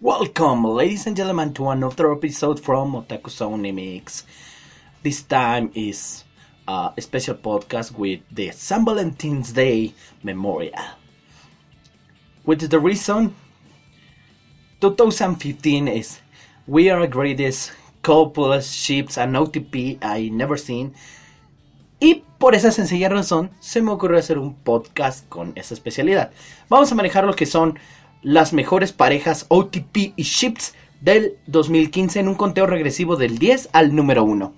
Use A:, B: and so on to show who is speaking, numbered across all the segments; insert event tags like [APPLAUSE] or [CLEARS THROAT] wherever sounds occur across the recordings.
A: Welcome, ladies and gentlemen, to another episode from Otaku Sony Mix. This time is a special podcast with the San Valentine's Day Memorial. What is the reason 2015 is we are greatest couple ships and OTP I never seen. Y por esa sencilla razón se me ocurrió hacer un podcast con esa especialidad. Vamos a manejar lo que son las mejores parejas OTP y Ships del 2015 en un conteo regresivo del 10 al número 1.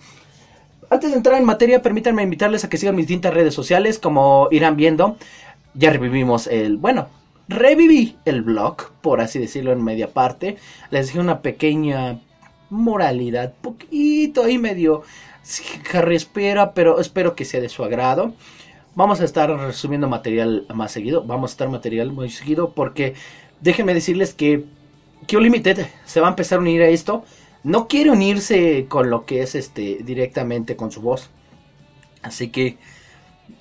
A: Antes de entrar en materia, permítanme invitarles a que sigan mis distintas redes sociales, como irán viendo. Ya revivimos el, bueno, reviví el blog, por así decirlo, en media parte. Les dije una pequeña moralidad, poquito y medio respira pero espero que sea de su agrado. Vamos a estar resumiendo material más seguido, vamos a estar material muy seguido porque déjenme decirles que Que Limited se va a empezar a unir a esto. No quiere unirse con lo que es este directamente con su voz. Así que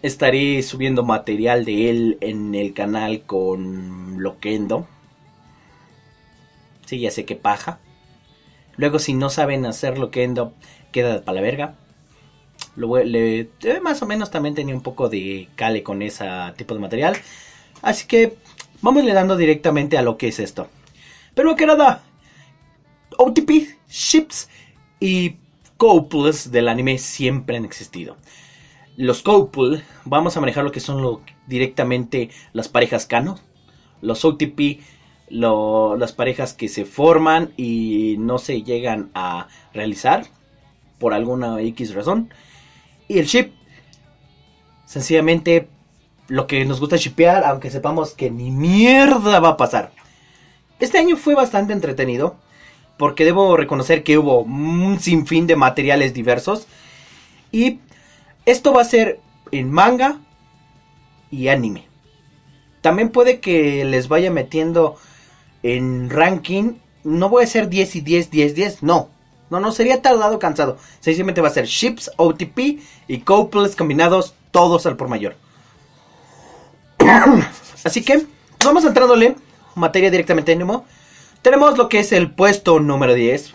A: estaré subiendo material de él en el canal con Loquendo. Sí, ya sé que paja. Luego si no saben hacer Loquendo, queda para la verga. le, eh, más o menos también tenía un poco de cale con ese tipo de material. Así que Vamos le dando directamente a lo que es esto. Pero que nada, OTP, ships y couples del anime siempre han existido. Los couple, vamos a manejar lo que son directamente las parejas canon. Los OTP, las parejas que se forman y no se llegan a realizar por alguna X razón. Y el ship, sencillamente lo que nos gusta chipear, aunque sepamos que ni mierda va a pasar. Este año fue bastante entretenido, porque debo reconocer que hubo un sinfín de materiales diversos. Y esto va a ser en manga y anime. También puede que les vaya metiendo en ranking. No voy a ser 10 y 10, 10, 10, no. No, no, sería tardado cansado. Sencillamente va a ser ships, OTP y couples combinados, todos al por mayor. [COUGHS] Así que vamos entrándole materia directamente Nemo. Tenemos lo que es el puesto número 10.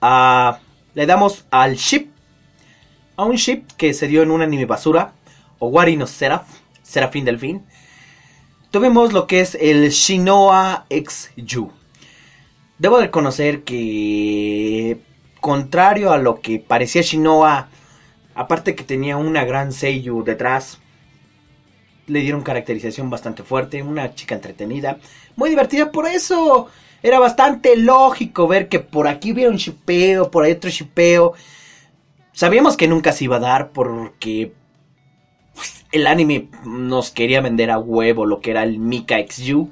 A: Ah, le damos al ship. A un ship que se dio en una anime basura. O Warino Seraph. Serafín Delfín. Tuvimos lo que es el Shinoa X Yu. Debo reconocer que. Contrario a lo que parecía Shinoa. Aparte que tenía una gran Seiyu detrás le dieron caracterización bastante fuerte, una chica entretenida, muy divertida, por eso era bastante lógico ver que por aquí hubiera un chipeo, por ahí otro chipeo. Sabíamos que nunca se iba a dar porque pues, el anime nos quería vender a huevo lo que era el Mika XU.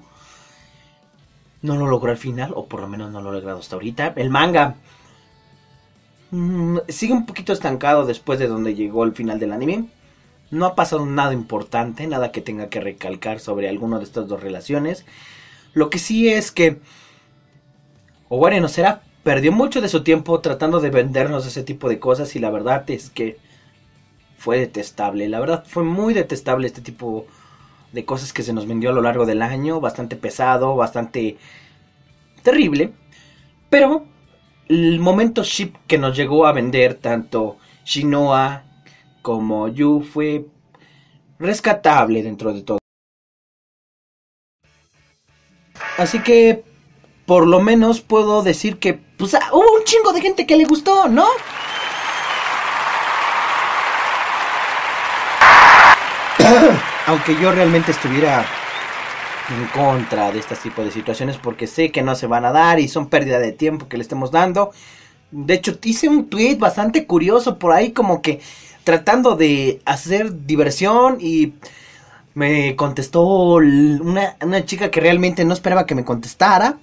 A: No lo logró al final, o por lo menos no lo ha logrado hasta ahorita. El manga mm, sigue un poquito estancado después de donde llegó el final del anime. No ha pasado nada importante, nada que tenga que recalcar sobre alguna de estas dos relaciones. Lo que sí es que Oware no será perdió mucho de su tiempo tratando de vendernos ese tipo de cosas y la verdad es que fue detestable. La verdad fue muy detestable este tipo de cosas que se nos vendió a lo largo del año, bastante pesado, bastante terrible. Pero el momento chip que nos llegó a vender tanto Shinoa como Yu fue rescatable dentro de todo. Así que por lo menos puedo decir que pues, ah, hubo un chingo de gente que le gustó, ¿no? [COUGHS] Aunque yo realmente estuviera en contra de este tipo de situaciones porque sé que no se van a dar y son pérdida de tiempo que le estemos dando. De hecho, hice un tweet bastante curioso por ahí como que, tratando de hacer diversión y me contestó una, chica que realmente no esperaba que me contestara.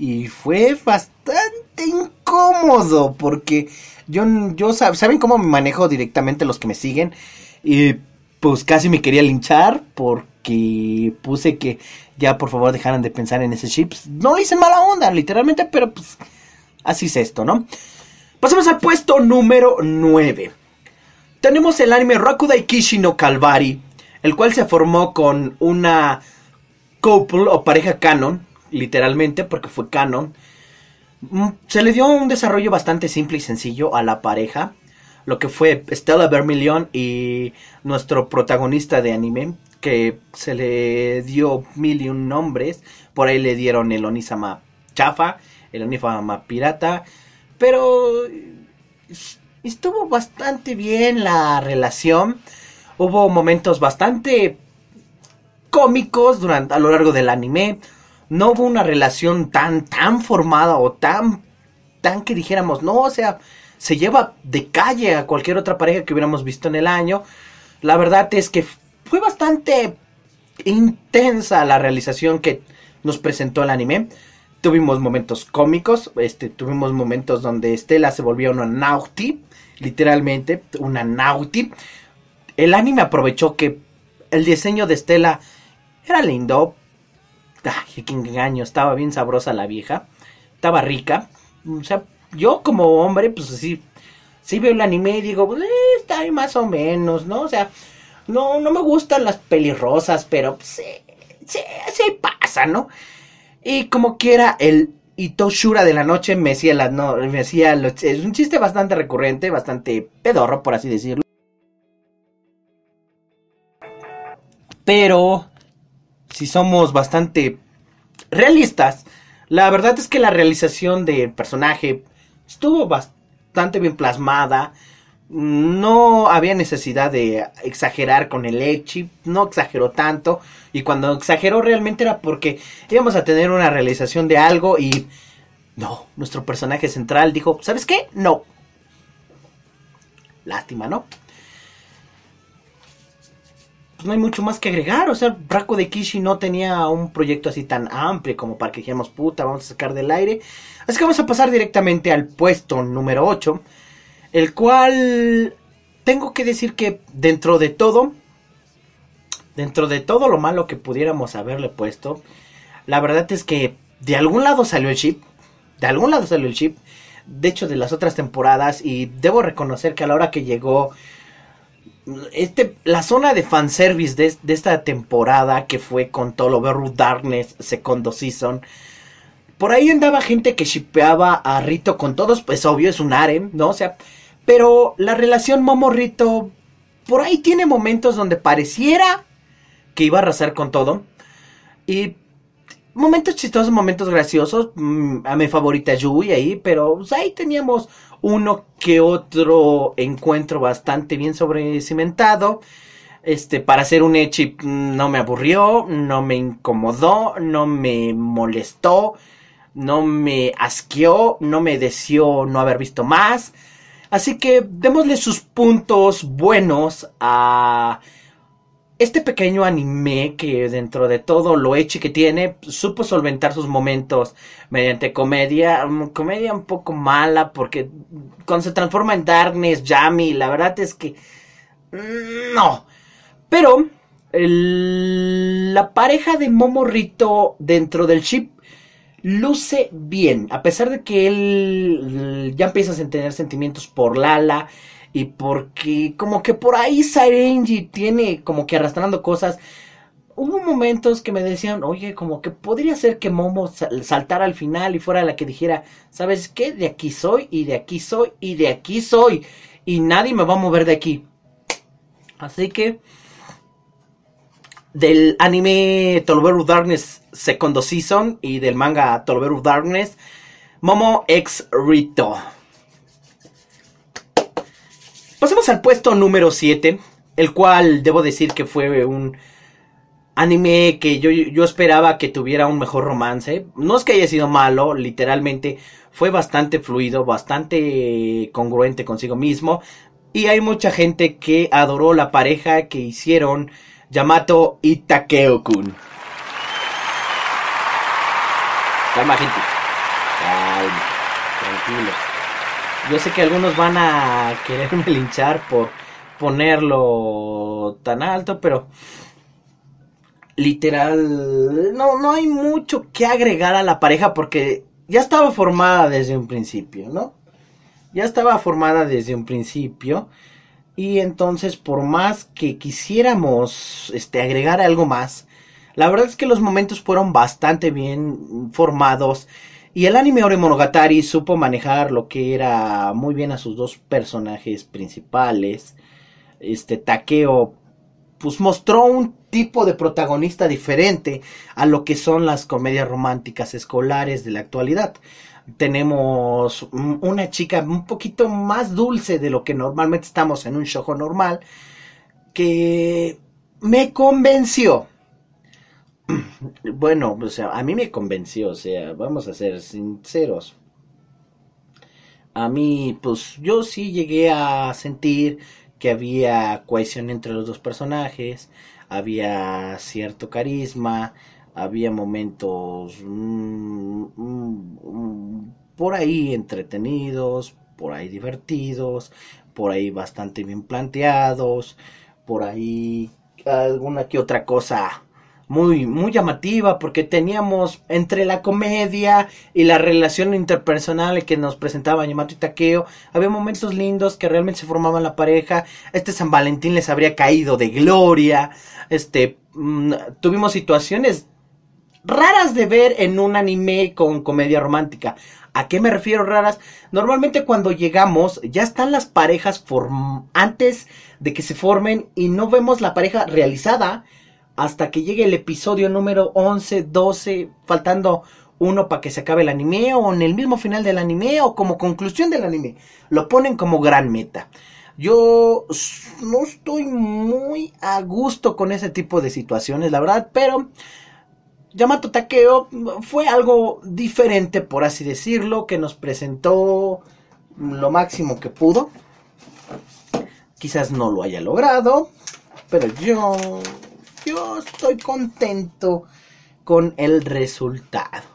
A: Y fue bastante incómodo porque yo, yo saben cómo me manejo directamente los que me siguen. Y pues casi me quería linchar porque puse que ya por favor dejaran de pensar en ese chips. Pues, no hice mala onda, literalmente, pero pues así es esto, ¿no? Pasemos al puesto número 9. Tenemos el anime Rakudai Kishi no el cual se formó con una couple o pareja canon, literalmente, porque fue canon. Mm, se le dio un desarrollo bastante simple y sencillo a la pareja, lo que fue Stella Vermilion y nuestro protagonista de anime, que se le dio mil y un nombres. Por ahí le dieron el Onisama Chafa, el Onisama Pirata, pero estuvo bastante bien la relación. Hubo momentos bastante cómicos durante, a lo largo del anime. No hubo una relación tan, tan formada o tan, tan que dijéramos, no, o sea, se lleva de calle a cualquier otra pareja que hubiéramos visto en el año. La verdad es que fue bastante intensa la realización que nos presentó el anime tuvimos momentos cómicos, este, tuvimos momentos donde Estela se volvió una nauti, literalmente, una nauti. El anime aprovechó que el diseño de Estela era lindo. Ay, qué engaño, estaba bien sabrosa la vieja, estaba rica. O sea, yo como hombre, pues así sí veo el anime y digo, pues, eh, está ahí más o menos, ¿no? O sea, no, no me gustan las pelirrosas, pero pues, sí, sí, sí pasa, ¿no? Y como quiera, el Itoshura de la noche me hacía es un chiste bastante recurrente, bastante pedorro por así decirlo. Pero si somos bastante realistas, la verdad es que la realización del personaje estuvo bastante bien plasmada no había necesidad de exagerar con el Echi, no exageró tanto y cuando exageró realmente era porque íbamos a tener una realización de algo y no, nuestro personaje central dijo, ¿sabes qué? No. Lástima, ¿no? Pues no hay mucho más que agregar, o sea, Braco de Kishi no tenía un proyecto así tan amplio como para que dijéramos, puta, vamos a sacar del aire. Así que vamos a pasar directamente al puesto número 8 el cual tengo que decir que dentro de todo, dentro de todo lo malo que pudiéramos haberle puesto, la verdad es que de algún lado salió el chip, de algún lado salió el chip, de hecho de las otras temporadas y debo reconocer que a la hora que llegó este, la zona de fanservice de, de esta temporada que fue con Berru Darkness segundo Season, por ahí andaba gente que shipeaba a Rito con todos, pues obvio, es un harem, ¿no? O sea, pero la relación Momo-Rito, por ahí tiene momentos donde pareciera que iba a arrasar con todo. Y momentos chistosos, momentos graciosos. Mm, a mi favorita Yui ahí, pero ahí teníamos uno que otro encuentro bastante bien sobrecimentado. Este, para hacer un e-chip mm, no me aburrió, no me incomodó, no me molestó no me asqueó, no me deseó no haber visto más. Así que démosle sus puntos buenos a este pequeño anime que dentro de todo lo hecho que tiene, supo solventar sus momentos mediante comedia, mm, comedia un poco mala porque cuando se transforma en Darkness, Yami, la verdad es que mm, no. Pero la pareja de Momorito. dentro del chip luce bien, a pesar de que él mm, ya empieza a tener sentimientos por Lala y porque como que por ahí Sirenji tiene como que arrastrando cosas. Hubo momentos que me decían, oye, como que podría ser que Momo saltara al final y fuera la que dijera, ¿sabes qué? De aquí soy y de aquí soy y de aquí soy y nadie me va a mover de aquí. Así que del anime Tolberu Darkness Second Season y del manga Tolberu Darkness Momo Ex Rito. Pasemos al puesto número 7, el cual debo decir que fue un anime que yo, yo esperaba que tuviera un mejor romance. No es que haya sido malo, literalmente fue bastante fluido, bastante congruente consigo mismo. Y hay mucha gente que adoró la pareja que hicieron Yamato itakeo kun Calma, gente. Calma. Yo sé que algunos van a [LAUGHS] quererme linchar por ponerlo tan alto, pero literal no no hay mucho que agregar a la pareja porque ya estaba formada desde un principio, ¿no? Ya estaba formada desde un principio. Y entonces, por más que quisiéramos este, agregar algo más, la verdad es que los momentos fueron bastante bien formados. Y el anime Ore Monogatari supo manejar lo que era muy bien a sus dos personajes principales. Este Takeo pues mostró un tipo de protagonista diferente a lo que son las comedias románticas escolares de la actualidad. Tenemos una chica un poquito más dulce de lo que normalmente estamos en un show normal, que me convenció. [CLEARS THROAT] Bueno, o sea, a mí me convenció, o sea, vamos a ser sinceros. A mí, pues yo sí llegué a sentir que había cohesión entre los dos personajes, había cierto carisma, había momentos mm, mm, mm, por ahí entretenidos, por ahí divertidos, por ahí bastante bien planteados, por ahí alguna que otra cosa muy, muy llamativa porque teníamos entre la comedia y la relación interpersonal que nos presentaban Yamato y Takeo, había momentos lindos que realmente se formaban la pareja. Este San Valentín les habría caído de gloria. Este, mm, tuvimos situaciones raras de ver en un anime con comedia romántica. ¿A qué me refiero raras? Normalmente cuando llegamos ya están las parejas antes de que se formen y no vemos la pareja realizada, hasta que llegue el episodio número 11, 12, faltando uno para que se acabe el anime o en el mismo final del anime o como conclusión del anime. Lo ponen como gran meta. Yo no estoy muy a gusto con ese tipo de situaciones, la verdad, pero Yamato Takeo fue algo diferente, por así decirlo, que nos presentó lo máximo que pudo. Quizás no lo haya logrado, pero yo yo estoy contento con el resultado.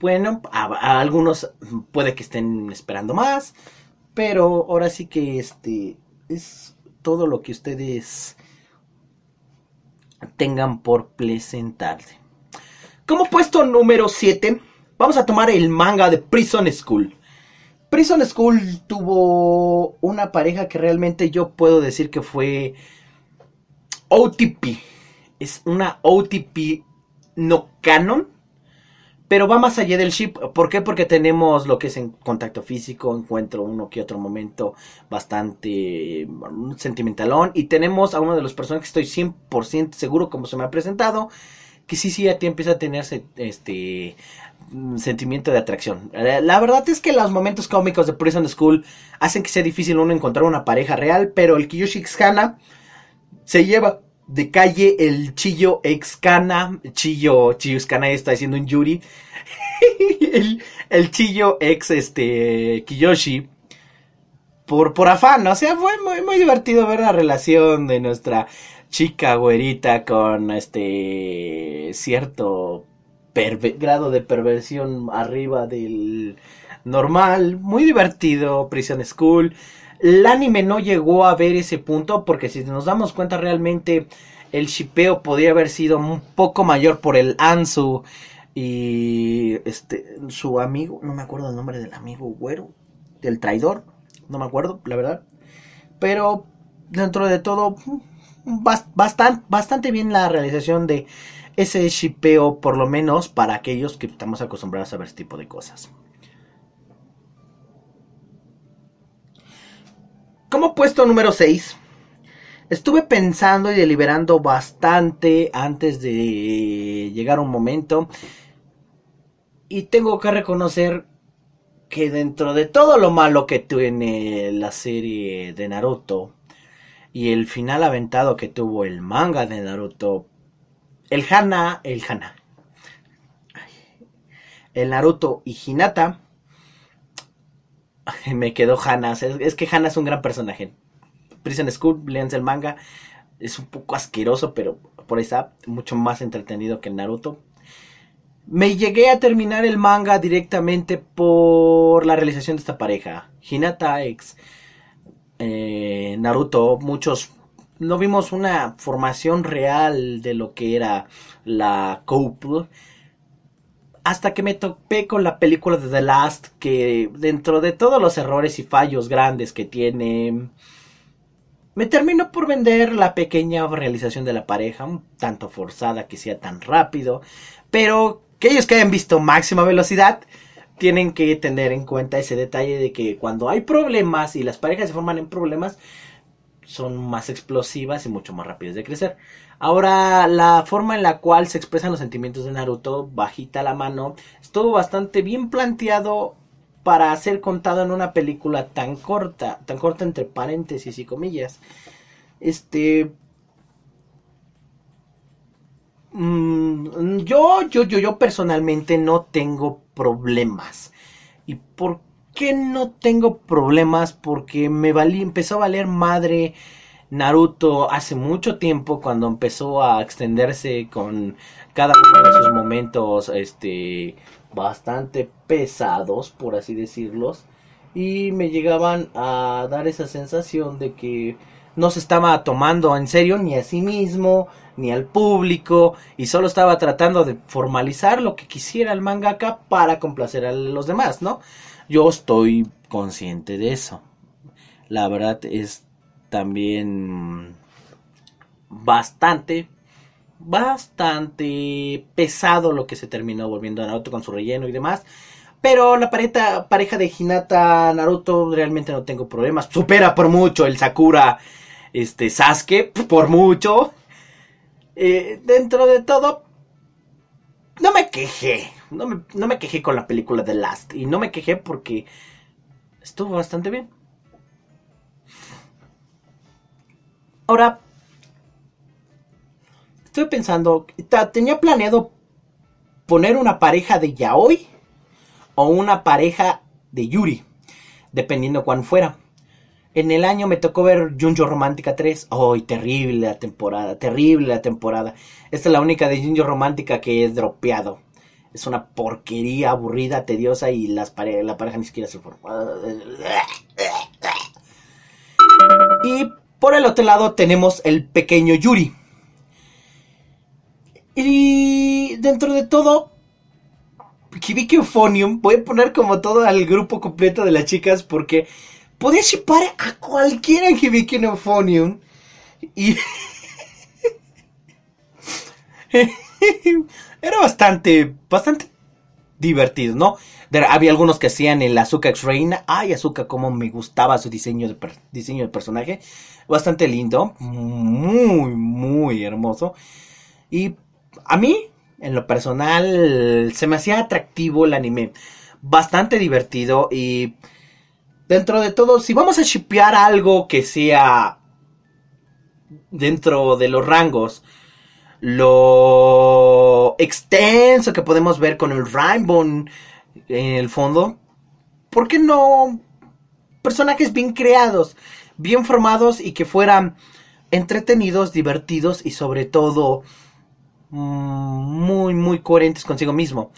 A: Bueno, algunos puede que estén esperando más, pero ahora sí que este es todo lo que ustedes tengan por presentarse. Como puesto número 7, vamos a tomar el manga de Prison School. Prison School tuvo una pareja que realmente yo puedo decir que fue OTP. Es una OTP no canon, pero va más allá del ship. ¿Por qué? Porque tenemos lo que es en contacto físico, encuentro uno que otro momento bastante mm, sentimentalón. Y tenemos a uno de los personajes que estoy 100% seguro, como se me ha presentado, que sí, sí, a ti empieza a tener este mm, sentimiento de atracción. Eh, la verdad es que los momentos cómicos de Prison School hacen que sea difícil uno encontrar una pareja real, pero el Kiyoshi Hana se lleva de calle el Chillo Excana. Chillo, Chillo Excana está haciendo un Yuri. [LAUGHS] el, el, Chillo ex este, Kiyoshi. Por, por afán, o sea, fue muy, muy divertido ver la relación de nuestra chica güerita con este cierto grado de perversión arriba del normal. Muy divertido, Prison School. El anime no llegó a ver ese punto porque si nos damos cuenta realmente el shipeo podría haber sido un poco mayor por el Anzu y este su amigo, no me acuerdo el nombre del amigo güero, del traidor, no me acuerdo, la verdad. Pero dentro de todo bastante bastante bien la realización de ese shipeo por lo menos para aquellos que estamos acostumbrados a ver este tipo de cosas. Como puesto número 6, estuve pensando y deliberando bastante antes de llegar un momento. Y tengo que reconocer que dentro de todo lo malo que tiene la serie de Naruto y el final aventado que tuvo el manga de Naruto, el Hana, el Hana, el Naruto y Hinata [LAUGHS] me quedó Hannah. Es, que Hannah es un gran personaje. Prison School, léanse el manga. Es un poco asqueroso, pero por ahí está mucho más entretenido que Naruto. Me llegué a terminar el manga directamente por la realización de esta pareja. Hinata, ex eh, Naruto, muchos no vimos una formación real de lo que era la couple hasta que me topé con la película de The Last, que dentro de todos los errores y fallos grandes que tiene, me termino por vender la pequeña realización de la pareja, un tanto forzada que sea tan rápido, pero que ellos que hayan visto máxima velocidad, tienen que tener en cuenta ese detalle de que cuando hay problemas y las parejas se forman en problemas, son más explosivas y mucho más rápidas de crecer. Ahora, la forma en la cual se expresan los sentimientos de Naruto, bajita la mano, todo bastante bien planteado para ser contado en una película tan corta, tan corta entre paréntesis y comillas. Este... Mm, yo, yo, yo, yo personalmente no tengo problemas. ¿Y por que no tengo problemas porque me empezó a valer madre Naruto hace mucho tiempo cuando empezó a extenderse con cada uno de sus momentos este bastante pesados, por así decirlos, y me llegaban a dar esa sensación de que no se estaba tomando en serio ni a sí mismo, ni al público, y solo estaba tratando de formalizar lo que quisiera el mangaka para complacer a los demás, ¿no? Yo estoy consciente de eso. La verdad es también bastante, bastante pesado lo que se terminó volviendo a Naruto con su relleno y demás. Pero la pareja, pareja de Hinata Naruto realmente no tengo problemas. Supera por mucho el Sakura este, Sasuke, por mucho. Eh, dentro de todo, no me quejé no me, quejé con la película The Last. Y no me quejé porque estuvo bastante bien. Ahora, estoy pensando, tenía planeado poner una pareja de yaoi o una pareja de yuri, dependiendo cuán fuera. En el año me tocó ver Junjo Romántica 3. ¡Ay, terrible la temporada! Terrible la temporada. Esta es la única de Junjo Romántica que es dropeado es una porquería aburrida, tediosa y las la pareja ni siquiera se forma. Y por el otro lado tenemos el pequeño Yuri. Y dentro de todo, Kibiki Euphonium, voy a poner como todo al grupo completo de las chicas porque podía chupar a cualquiera en Kibiki Euphonium. Y... [LAUGHS] [LAUGHS] era bastante, bastante divertido, ¿no? había algunos que hacían el Azúcar X reina. Ay, Azúcar, cómo me gustaba su diseño de, diseño de personaje. Bastante lindo, muy, muy hermoso. Y a mí, en lo personal, se me hacía atractivo el anime. Bastante divertido y dentro de todo, si vamos a shipear algo que sea dentro de los rangos lo extenso que podemos ver con el rainbow en el fondo, ¿por qué no personajes bien creados, bien formados y que fueran entretenidos, divertidos y sobre todo mm, muy, muy coherentes consigo mismo?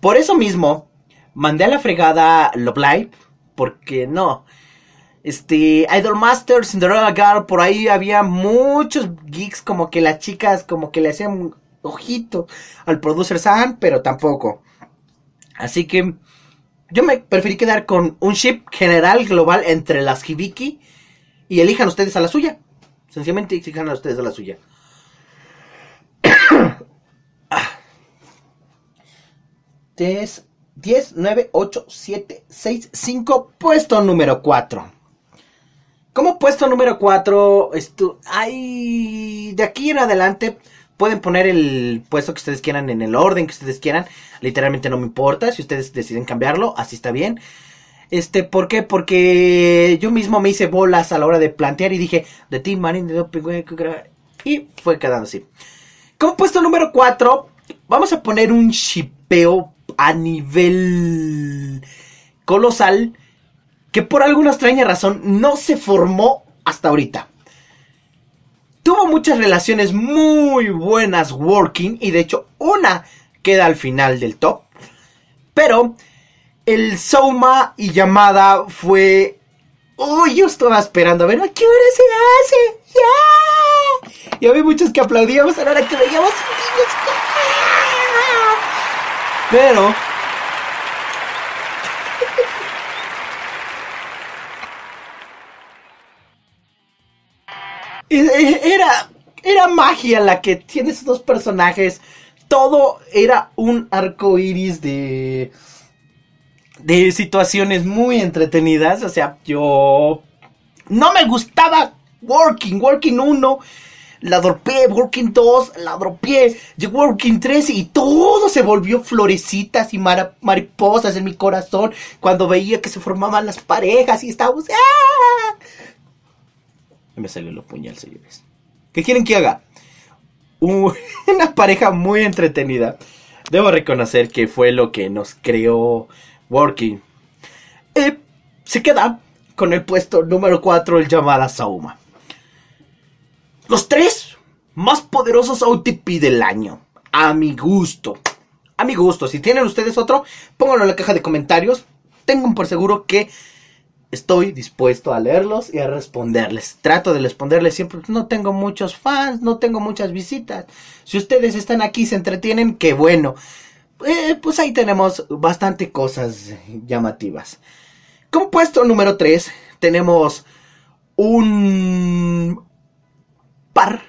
A: Por eso mismo, mandé a la fregada lo Live, porque no, este, Idol Master, Cinderella Girl, por ahí había muchos geeks como que las chicas como que le hacían ojito al producer San, pero tampoco. Así que yo me preferí quedar con un ship general global entre las Hibiki y elijan ustedes a la suya. Sencillamente elijan a ustedes a la suya. 10, 10, 9, 8, 7, 6, 5, puesto número 4. Como puesto número 4, de aquí en adelante pueden poner el puesto que ustedes quieran en el orden que ustedes quieran. Literalmente no me importa si ustedes deciden cambiarlo, así está bien. Este, ¿por qué? Porque yo mismo me hice bolas a la hora de plantear y dije, de Team Marine de y fue quedando así. Como puesto número 4, vamos a poner un chipeo a nivel colosal que por alguna extraña razón no se formó hasta ahorita. Tuvo muchas relaciones muy buenas working y de hecho una queda al final del top. Pero el Soma y llamada fue... Oh, yo estaba esperando a ver a qué hora se hace. ¡Ya! Y había muchos que aplaudíamos a la hora que veíamos. Pero Era, era magia la que tiene esos dos personajes. Todo era un arco iris de. de situaciones muy entretenidas. O sea, yo. No me gustaba Working, Working 1 la dropeé, Working 2, la dropeé, Working 3 y todo se volvió florecitas y mariposas en mi corazón cuando veía que se formaban las parejas y estábamos... ¡ah! me salió los puñales, señores. ¿Qué quieren que haga? [LAUGHS] Una pareja muy entretenida. Debo reconocer que fue lo que nos creó Working. Y eh, se queda con el puesto número 4 el llamado Sauma. Los tres más poderosos OTP del año. A mi gusto. A mi gusto. Si tienen ustedes otro, pónganlo en la caja de comentarios. Tengan por seguro que estoy dispuesto a leerlos y a responderles. Trato de responderles siempre. No tengo muchos fans, no tengo muchas visitas. Si ustedes están aquí y se entretienen, qué bueno. Eh, pues ahí tenemos bastante cosas llamativas. Compuesto número 3, tenemos un par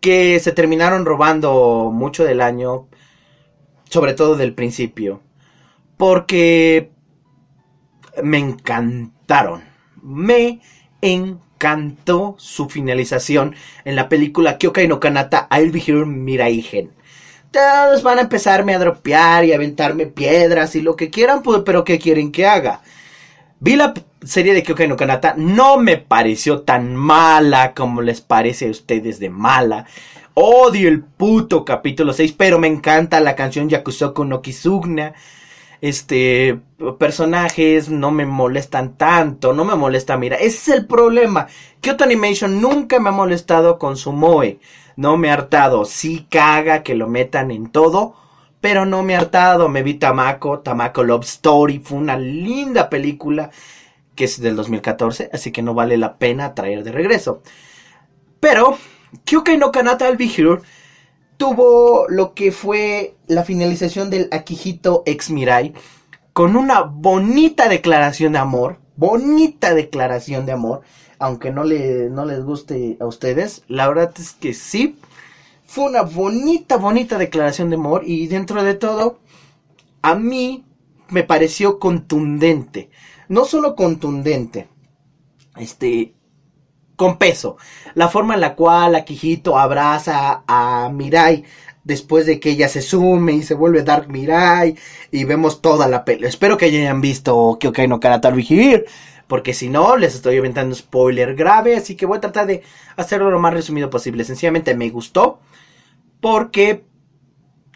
A: que se terminaron robando mucho del año, sobre todo del principio. Porque me encantaron. Me encantó su finalización en la película Kyokai no Kanata I'll Be Here Miraigen. Todos van a empezarme a dropear y a aventarme piedras y lo que quieran, pues, pero ¿qué quieren que haga? Vi la serie de Kyokai no Kanata, no me pareció tan mala como les parece a ustedes de mala. Odio el puto capítulo 6, pero me encanta la canción Yakusoku no Kizugna este, personajes no me molestan tanto, no me molesta, mira, ese es el problema. Kyoto Animation nunca me ha molestado con su Moe, no me ha hartado, sí caga que lo metan en todo, pero no me ha hartado, me vi Tamako, Tamako Love Story, fue una linda película que es del 2014, así que no vale la pena traer de regreso. Pero, Kyokai no Kanata el Hero tuvo lo que fue la finalización del Aquijito ex Mirai con una bonita declaración de amor, bonita declaración de amor, aunque no, le, no les guste a ustedes, la verdad es que sí, fue una bonita, bonita declaración de amor y dentro de todo, a mí me pareció contundente, no solo contundente, este, con peso. La forma en la cual Aquijito abraza a Mirai después de que ella se sume y se vuelve Dark Mirai y vemos toda la pelea. Espero que hayan visto Kyokai no Karataru porque si no les estoy inventando spoiler grave, así que voy a tratar de hacerlo lo más resumido posible. Sencillamente me gustó porque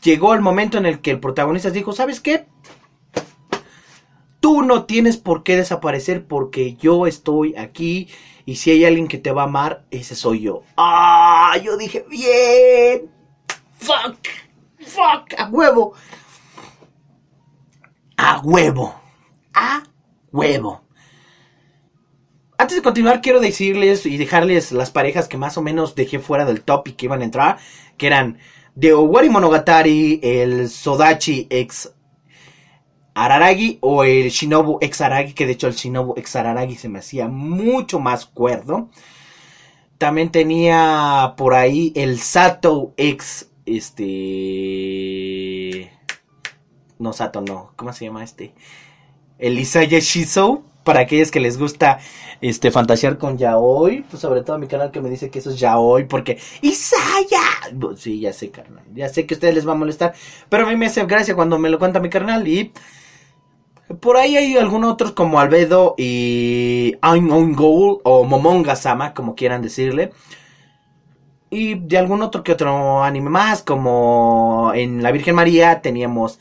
A: llegó el momento en el que el protagonista dijo, "¿Sabes qué? Tú no tienes por qué desaparecer porque yo estoy aquí y si hay alguien que te va a amar, ese soy yo. ¡Ah! Yo dije, bien. Fuck. Fuck. A huevo. A huevo. A huevo. Antes de continuar, quiero decirles y dejarles las parejas que más o menos dejé fuera del top y que iban a entrar, que eran de Owari Monogatari, el Sodachi ex Araragi o el Shinobu ex Araragi, que de hecho el Shinobu ex Araragi se me hacía mucho más cuerdo. También tenía por ahí el Sato ex este no Sato no, ¿cómo se llama este? El Isaya Shizou para aquellos que les gusta este fantasear con yaoi, pues sobre todo mi canal que me dice que eso es yaoi porque Isaya, pues sí, ya sé, carnal. Ya sé que a ustedes les va a molestar, pero a mí me hace gracia cuando me lo cuenta mi carnal y por ahí hay algunos otros como Albedo y I'm on Goal o Momonga Sama, como quieran decirle. Y de algún otro que otro anime más, como en La Virgen María teníamos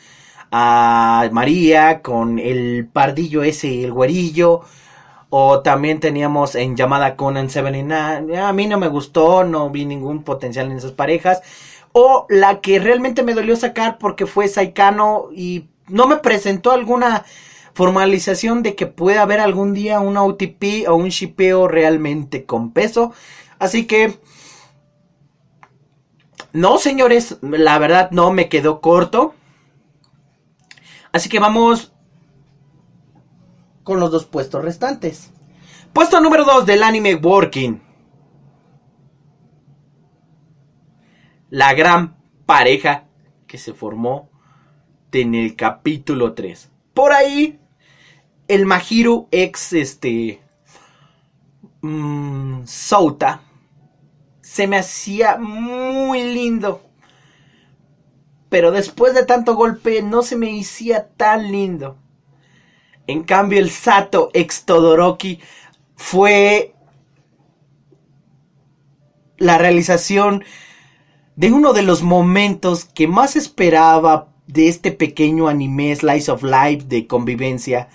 A: a María con el pardillo ese, el güerillo. O también teníamos en llamada Conan Seven A mí no me gustó, no vi ningún potencial en esas parejas. O la que realmente me dolió sacar porque fue Saikano y no me presentó alguna formalización de que pueda haber algún día un OTP o un shipeo realmente con peso. Así que... No, señores, la verdad no me quedó corto. Así que vamos con los dos puestos restantes. Puesto número 2 del anime Working. La gran pareja que se formó en el capítulo 3. Por ahí, el Mahiru ex este. Mmm, se me hacía muy lindo. Pero después de tanto golpe no se me hacía tan lindo. En cambio, el Sato ex Todoroki fue la realización de uno de los momentos que más esperaba de este pequeño anime Slice of Life de convivencia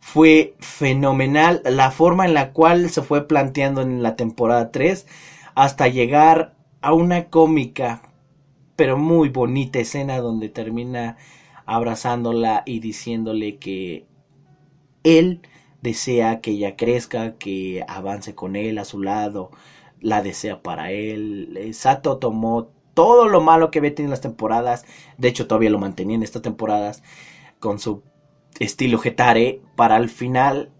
A: fue fenomenal. La forma en la cual se fue planteando en la temporada 3 hasta llegar a una cómica pero muy bonita escena donde termina abrazándola y diciéndole que él desea que ella crezca, que avance con él a su lado, la desea para él. Eh, Sato tomó todo lo malo que había tenido en las temporadas. De hecho, todavía lo mantenía en estas temporadas. Con su estilo Getare. Para al final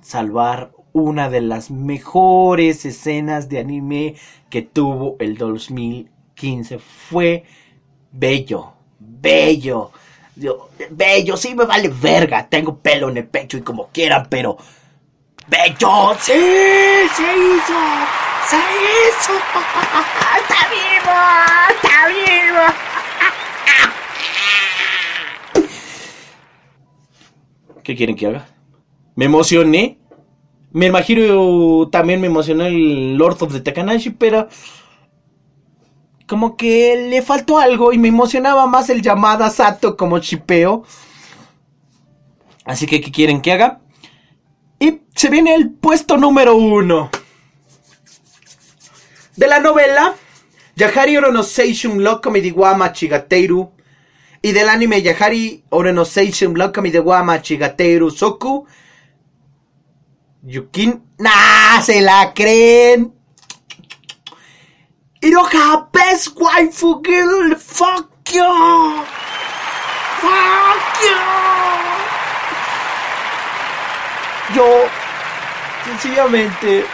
A: salvar una de las mejores escenas de anime que tuvo el 2015. Fue bello. Bello. bello, sí me vale verga. Tengo pelo en el pecho y como quieran, pero. ¡Bello! ¡Sí! ¡Se hizo! ¡Sabe eso! [LAUGHS] ¡Está vivo! ¡Está vivo! ¿Qué quieren que haga? Me emocioné. Me imagino también me emocionó el Lord of the Takanashi, pero como que le faltó algo y me emocionaba más el llamada Sato como chipeo. Así que, ¿qué quieren que haga? Y se viene el puesto número uno. De la novela Yahari Oronoseishun de Wama Machigateru y del anime Yahari Oronoseishun de Wama Machigateru Soku Yukin. ¡Nah! ¡Se la creen! Iroha, best waifu girl, fuck you! Fuck you! Yo, sencillamente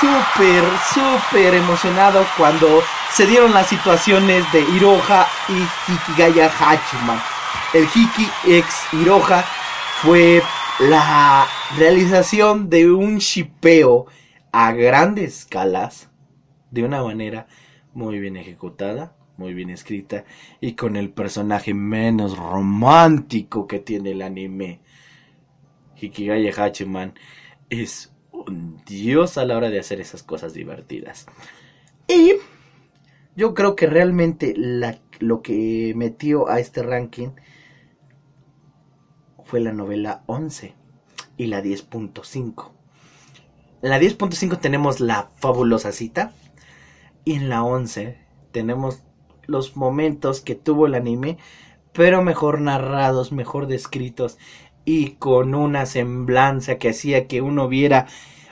A: súper, súper emocionado cuando se dieron las situaciones de Hiroha y Hikigaya Hachiman. El Hiki ex Hiroha fue la realización de un chipeo a grandes escalas, de una manera muy bien ejecutada, muy bien escrita y con el personaje menos romántico que tiene el anime. Hikigaya Hachiman es dios a la hora de hacer esas cosas divertidas. Y yo creo que realmente lo que metió a este ranking fue la novela 11 y la 10.5. En la 10.5 tenemos la fabulosa cita y en la 11 tenemos los momentos que tuvo el anime, pero mejor narrados, mejor descritos y con una semblanza que hacía que uno viera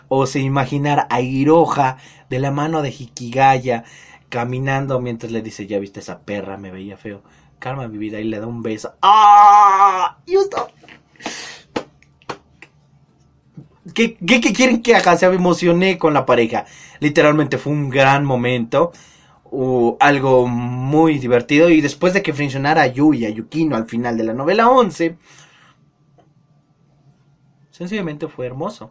A: o se imaginar a Hiroha de la mano de Hikigaya caminando mientras le dice, ya viste esa perra, me veía feo, calma mi vida y le da un beso. ¡Ah! ¡Justo! ¿Qué, quieren que haga? Se emocioné con la pareja. Literalmente fue un gran momento. algo muy divertido. Y después de que funcionara Yuya, Yukino al final de la novela 11, sencillamente fue hermoso.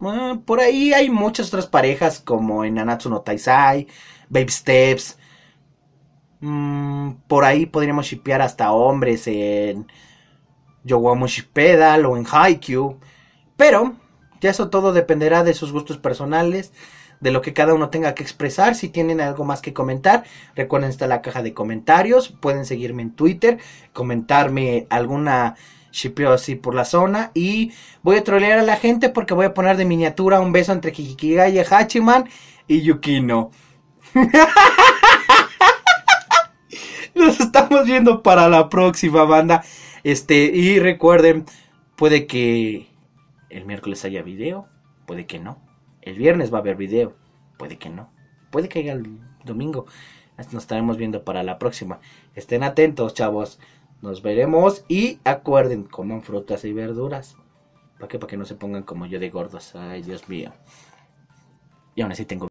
A: Ah, por ahí hay muchas otras parejas como en Nanatsu no Taisai, Babe Steps. Mm, por ahí podríamos shipear hasta hombres en Yowamu Pedal o en Haikyuu. Pero ya eso todo dependerá de sus gustos personales, de lo que cada uno tenga que expresar. Si tienen algo más que comentar, recuerden está la caja de comentarios. Pueden seguirme en Twitter, comentarme alguna shipeo así por la zona. Y voy a trolear a la gente porque voy a poner de miniatura un beso entre y Hachiman y Yukino. [LAUGHS] Nos estamos viendo para la próxima banda. Este, y recuerden, puede que el miércoles haya video, puede que no. El viernes va a haber video, puede que no. Puede que haya el domingo. Nos estaremos viendo para la próxima. Estén atentos, chavos. Nos veremos y acuerden, coman frutas y verduras. ¿Para qué? Para que no se pongan como yo de gordos. Ay, Dios mío. Y aún así tengo...